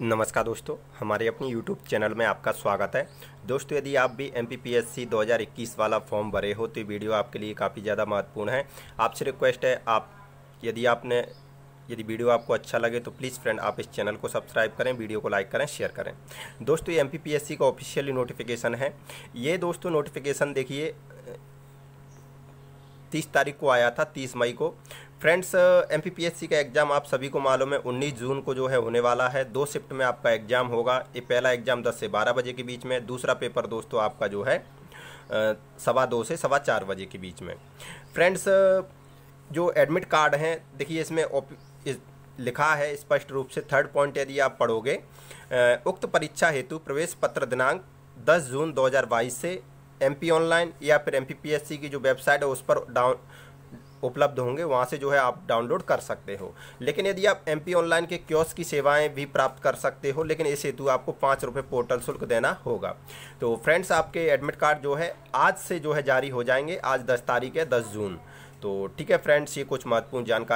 नमस्कार दोस्तों हमारे अपने YouTube चैनल में आपका स्वागत है दोस्तों यदि आप भी एम 2021 वाला फॉर्म भरे हो तो वीडियो आपके लिए काफ़ी ज़्यादा महत्वपूर्ण है आपसे रिक्वेस्ट है आप यदि आपने यदि वीडियो आपको अच्छा लगे तो प्लीज़ फ्रेंड आप इस चैनल को सब्सक्राइब करें वीडियो को लाइक करें शेयर करें दोस्तों ये एम का ऑफिशियली नोटिफिकेशन है ये दोस्तों नोटिफिकेशन देखिए तीस तारीख को आया था तीस मई को फ्रेंड्स एम का एग्ज़ाम आप सभी को मालूम है 19 जून को जो है होने वाला है दो शिफ्ट में आपका एग्ज़ाम होगा ये पहला एग्ज़ाम 10 से 12 बजे के बीच में दूसरा पेपर दोस्तों आपका जो है सवा दो से सवा चार बजे के बीच में फ्रेंड्स जो एडमिट कार्ड हैं देखिए इसमें इस, लिखा है स्पष्ट रूप से थर्ड पॉइंट यदि आप पढ़ोगे उक्त परीक्षा हेतु प्रवेश पत्र दिनांक 10 जून 2022 से एमपी ऑनलाइन या फिर एम की जो वेबसाइट है उस पर डाउन उपलब्ध होंगे वहाँ से जो है आप डाउनलोड कर सकते हो लेकिन यदि आप एम ऑनलाइन के क्योस की सेवाएं भी प्राप्त कर सकते हो लेकिन इस हेतु आपको पाँच रुपये पोर्टल शुल्क देना होगा तो फ्रेंड्स आपके एडमिट कार्ड जो है आज से जो है जारी हो जाएंगे आज दस तारीख है दस जून तो ठीक है फ्रेंड्स ये कुछ महत्वपूर्ण जानकारी